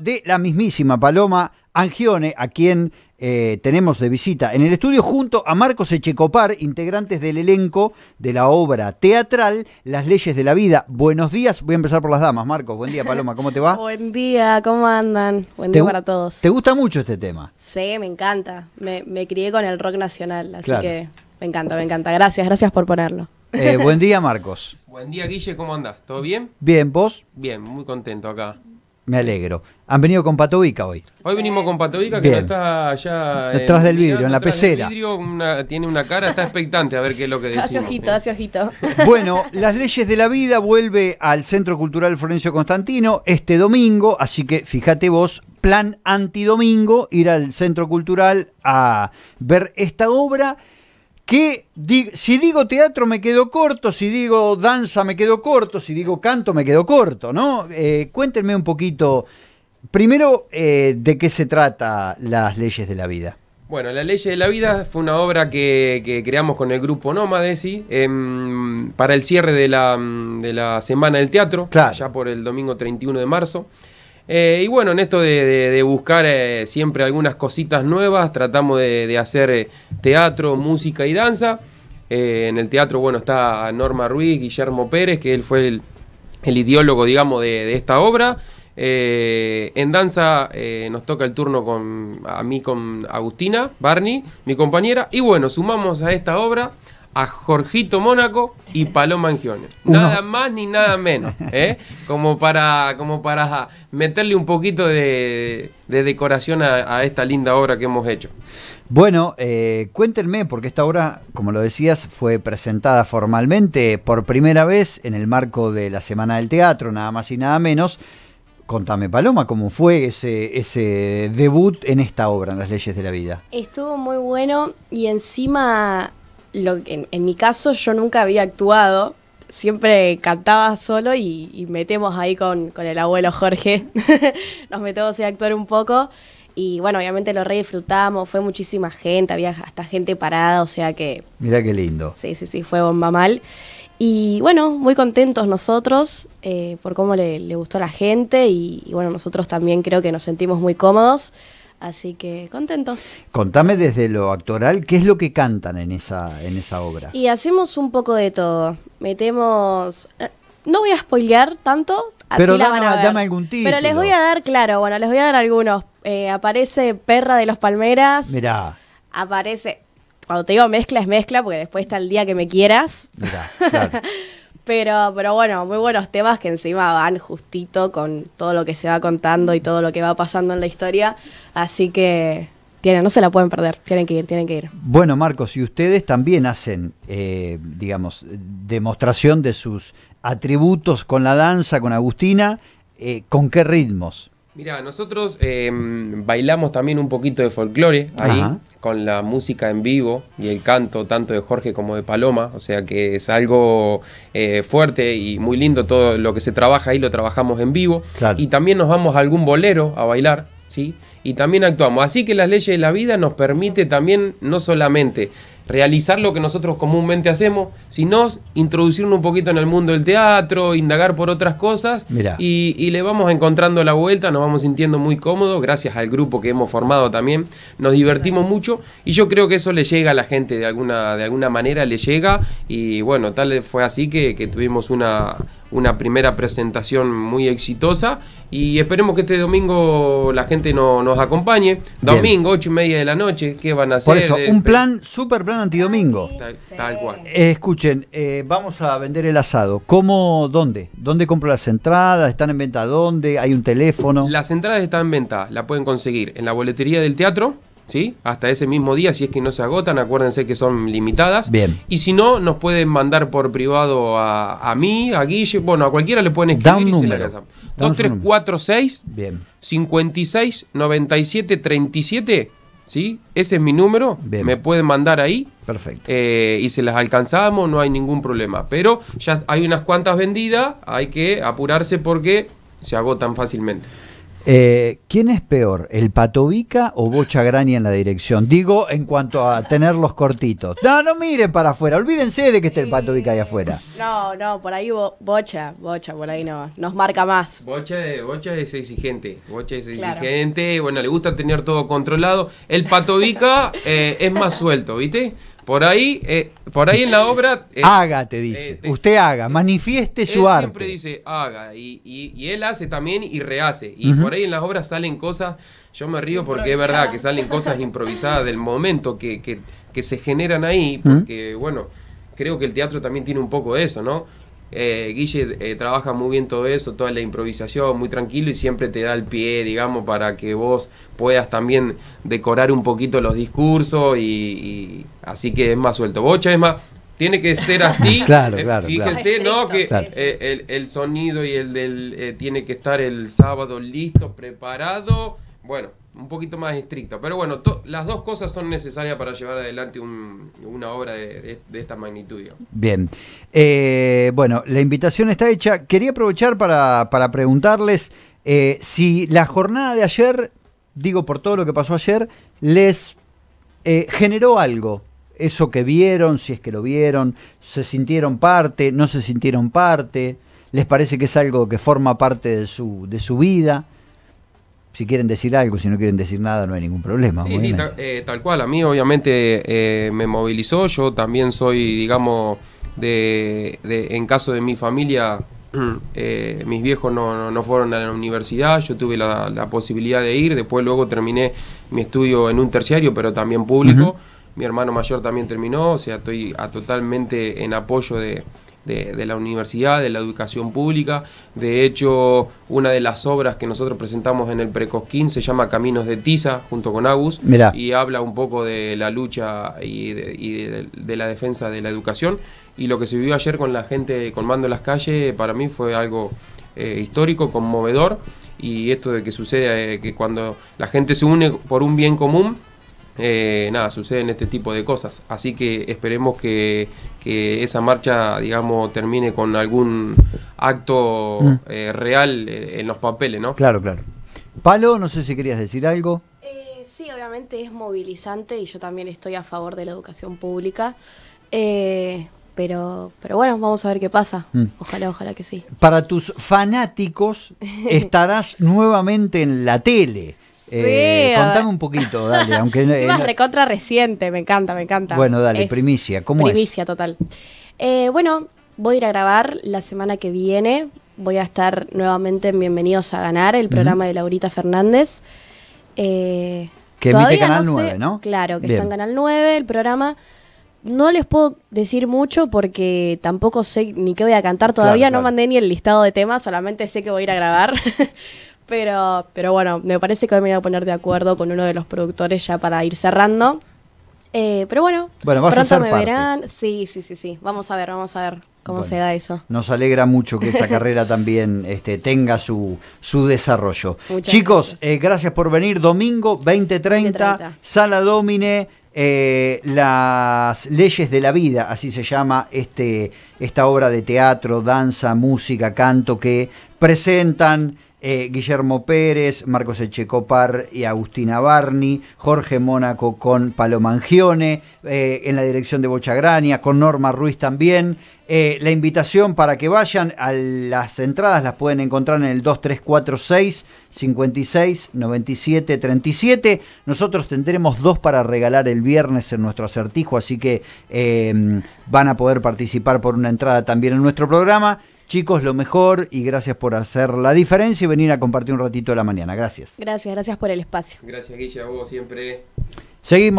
de la mismísima Paloma Angione, a quien eh, tenemos de visita en el estudio junto a Marcos Echecopar, integrantes del elenco de la obra teatral Las leyes de la vida. Buenos días, voy a empezar por las damas. Marcos, buen día Paloma, ¿cómo te va? buen día, ¿cómo andan? Buen día para todos. ¿Te gusta mucho este tema? Sí, me encanta. Me, crié con el rock nacional, así que me encanta, me encanta. Gracias, gracias por ponerlo. Eh, buen día Marcos. Buen día Guille, ¿cómo andas? ¿Todo bien? Bien, ¿vos? Bien, muy contento acá me alegro. Han venido con Patovica hoy. Hoy venimos con Patovica, que no está allá. Detrás del vidrio, en la pecera. El vidrio, tiene una cara, está expectante a ver qué es lo que decimos. Hacia ojito, hacia ojito. Bueno, Las Leyes de la Vida vuelve al Centro Cultural Florencio Constantino este domingo, así que fíjate vos, plan antidomingo, ir al Centro Cultural a ver esta obra que si digo teatro me quedo corto, si digo danza me quedo corto, si digo canto me quedo corto, ¿no? Eh, cuéntenme un poquito, primero, eh, de qué se trata las leyes de la vida. Bueno, Las leyes de la vida fue una obra que, creamos con el grupo Nómades, em, para el cierre de la, mm, Semana del Teatro, ya por el domingo 31 de marzo. Eh, y bueno, en esto de, buscar eh, siempre algunas cositas nuevas, tratamos de, hacer eh, teatro, música y danza. en el teatro, bueno, está Norma Ruiz, Guillermo Pérez, que él fue el, el ideólogo, digamos, de, esta obra. en danza nos toca el turno con, a mí con Agustina Barney, mi compañera. Y bueno, sumamos a esta obra a Jorgito Mónaco y Paloma Angione. Nada más ni nada menos. ¿eh? Como, para, como para meterle un poquito de, decoración a, esta linda obra que hemos hecho. Bueno, eh, cuéntenme, porque esta obra, como lo decías, fue presentada formalmente por primera vez en el marco de la Semana del Teatro, nada más y nada menos. Contame, Paloma, cómo fue ese, ese debut en esta obra, en Las Leyes de la Vida. Estuvo muy bueno y encima lo, en, mi caso yo nunca había actuado, siempre cantaba solo y, metemos ahí con, el abuelo Jorge, nos metemos a actuar un poco y bueno, obviamente lo re disfrutamos, fue muchísima gente, había hasta gente parada, o sea que... Mira qué lindo. Sí, sí, sí, fue bomba mal. Y bueno, muy contentos nosotros eh, por cómo le, gustó a la gente y bueno, nosotros también creo que nos sentimos muy cómodos. Así que contentos. Contame desde lo actoral, ¿qué es lo que cantan en esa, en esa obra? Y hacemos un poco de todo. Metemos. Eh, no voy a spoilear tanto. Pero dame, algún título. Pero les voy a dar, claro, bueno, les voy a dar algunos. Eh, aparece Perra de los Palmeras. mira Aparece. Cuando te digo mezcla, es mezcla, porque después está el día que me quieras. Mirá, Pero, pero bueno, muy buenos temas que encima van justito con todo lo que se va contando y todo lo que va pasando en la historia. Así que tienen, no se la pueden perder, tienen que ir, tienen que ir. Bueno, Marcos, y ustedes también hacen, eh, digamos, demostración de sus atributos con la danza, con Agustina, eh, ¿con qué ritmos? Mira, nosotros em, bailamos también un poquito de folclore ahí, con la música en vivo y el canto tanto de Jorge como de Paloma, o sea que es algo eh, fuerte y muy lindo todo lo que se trabaja ahí, lo trabajamos en vivo. Y también nos vamos a algún bolero a bailar, ¿sí? Y también actuamos. Así que las leyes de la vida nos permite también no solamente realizar lo que nosotros comúnmente hacemos, sino introducirnos un poquito en el mundo del teatro, indagar por otras cosas y, y, le vamos encontrando la vuelta, nos vamos sintiendo muy cómodos, gracias al grupo que hemos formado también, nos divertimos mucho y yo creo que eso le llega a la gente de alguna, de alguna manera, le llega y bueno, tal fue así que tuvimos una, una primera presentación muy exitosa y esperemos que este domingo la gente no, nos acompañe. Domingo, ocho y media de la noche, ¿qué van a hacer? un este, plan, super plan antidomingo. Tal, tal cual. Eh, escuchen, eh, vamos a vender el asado. ¿Cómo, dónde? ¿Dónde compro las entradas? ¿Están en venta dónde? ¿Hay un teléfono? Las entradas están en venta, la pueden conseguir en la boletería del teatro ¿sí? Hasta ese mismo día, si es que no se agotan, acuérdense que son limitadas. Bien. Y si no, nos pueden mandar por privado a, a mí, a Guille, bueno, a cualquiera le pueden escribir 2346 Bien. 56 97 37 ¿Sí? Ese es mi número, me pueden mandar ahí. Perfecto. Eh, y se las alcanzamos, no hay ningún problema. Pero ya hay unas cuantas vendidas, hay que apurarse porque se agotan fácilmente. Eh, ¿Quién es peor, el Patovica o Bocha Grani en la dirección? Digo, en cuanto a tenerlos cortitos. No, no miren para afuera, olvídense de que esté el Patovica ahí afuera. No, no, por ahí Bocha, Bocha, por ahí no, nos marca más. Bocha, bocha es exigente, Bocha es exigente, bueno, le gusta tener todo controlado. El Patovica eh, es más suelto, ¿viste? Por ahí, eh, por ahí en la obra. Eh, haga, te eh, dice. Usted haga, manifieste su arte. Siempre dice haga, y, y, él hace también y rehace. Y por ahí en las obras salen cosas. Yo me río porque es verdad que salen cosas improvisadas del momento que, que, que se generan ahí, porque, bueno, creo que el teatro también tiene un poco de eso, ¿no? Eh, Guille eh, trabaja muy bien todo eso, toda la improvisación, muy tranquilo y siempre te da el pie, digamos, para que vos puedas también decorar un poquito los discursos y, así que es más suelto. Bocha es más, tiene que ser así. Eh, claro, claro. Fíjense, ¿no? Que el, el, sonido y el del. tiene que estar el sábado listo, preparado bueno, un poquito más estricto, Pero bueno, las dos cosas son necesarias para llevar adelante una obra de, esta magnitud. Bien. Eh, bueno, la invitación está hecha. Quería aprovechar para, preguntarles eh, si la jornada de ayer, digo por todo lo que pasó ayer, les eh, generó algo. Eso que vieron, si es que lo vieron, se sintieron parte, no se sintieron parte, les parece que es algo que forma parte de su, de su vida si quieren decir algo, si no quieren decir nada, no hay ningún problema. Sí, sí eh, tal, cual. A mí obviamente eh, me movilizó. Yo también soy, digamos, de, en caso de mi familia, eh, mis viejos no, fueron a la universidad. Yo tuve la, posibilidad de ir. Después luego terminé mi estudio en un terciario, pero también público. Mi hermano mayor también terminó. O sea, estoy totalmente en apoyo de de, la universidad, de la educación pública. De hecho, una de las obras que nosotros presentamos en el Precosquín se llama Caminos de Tiza, junto con Agus, y habla un poco de la lucha y, de, la defensa de la educación. Y lo que se vivió ayer con la gente colmando las calles, para mí fue algo eh, histórico, conmovedor. Y esto de que sucede, eh, que cuando la gente se une por un bien común, eh, nada, suceden este tipo de cosas. Así que esperemos que, esa marcha, digamos, termine con algún acto mm. eh, real eh, en los papeles, ¿no? Claro, claro. Palo, no sé si querías decir algo. sí, obviamente es movilizante y yo también estoy a favor de la educación pública. pero, pero bueno, vamos a ver qué pasa. Mm. Ojalá, ojalá que sí. Para tus fanáticos, estarás nuevamente en la tele. Eh, contame un poquito, dale. aunque recontra reciente, me encanta, me encanta. Bueno, dale, primicia, ¿cómo es? Primicia total. Eh, bueno, voy a ir a grabar la semana que viene. Voy a estar nuevamente en Bienvenidos a Ganar, el programa de Laurita Fernández. Eh, que emite Canal 9, ¿no? Claro, que está en Canal 9, el programa. No les puedo decir mucho porque tampoco sé ni qué voy a cantar todavía, no mandé ni el listado de temas, solamente sé que voy a ir a grabar. Pero, bueno, me parece que hoy me voy a poner de acuerdo con uno de los productores ya para ir cerrando. Eh, pero bueno, bueno a me verán. Sí, sí, sí, sí. Vamos a ver, vamos a ver cómo se da eso. Nos alegra mucho que esa carrera también este, tenga su, desarrollo. Chicos, eh, gracias. por venir. Domingo 2030, Sala Domine. Eh, las leyes de la vida, así se llama este, esta obra de teatro, danza, música, canto que presentan eh, Guillermo Pérez, Marcos Echecopar y Agustina Barni, Jorge Mónaco con Palomangione, eh, en la dirección de Bochagrania, con Norma Ruiz también. Eh, la invitación para que vayan a las entradas las pueden encontrar en el 2346 56 97 37. Nosotros tendremos dos para regalar el viernes en nuestro acertijo, así que eh, van a poder participar por una entrada también en nuestro programa. Chicos, lo mejor y gracias por hacer la diferencia y venir a compartir un ratito de la mañana. Gracias. Gracias, gracias por el espacio. Gracias, Guilla, vos siempre. Seguimos.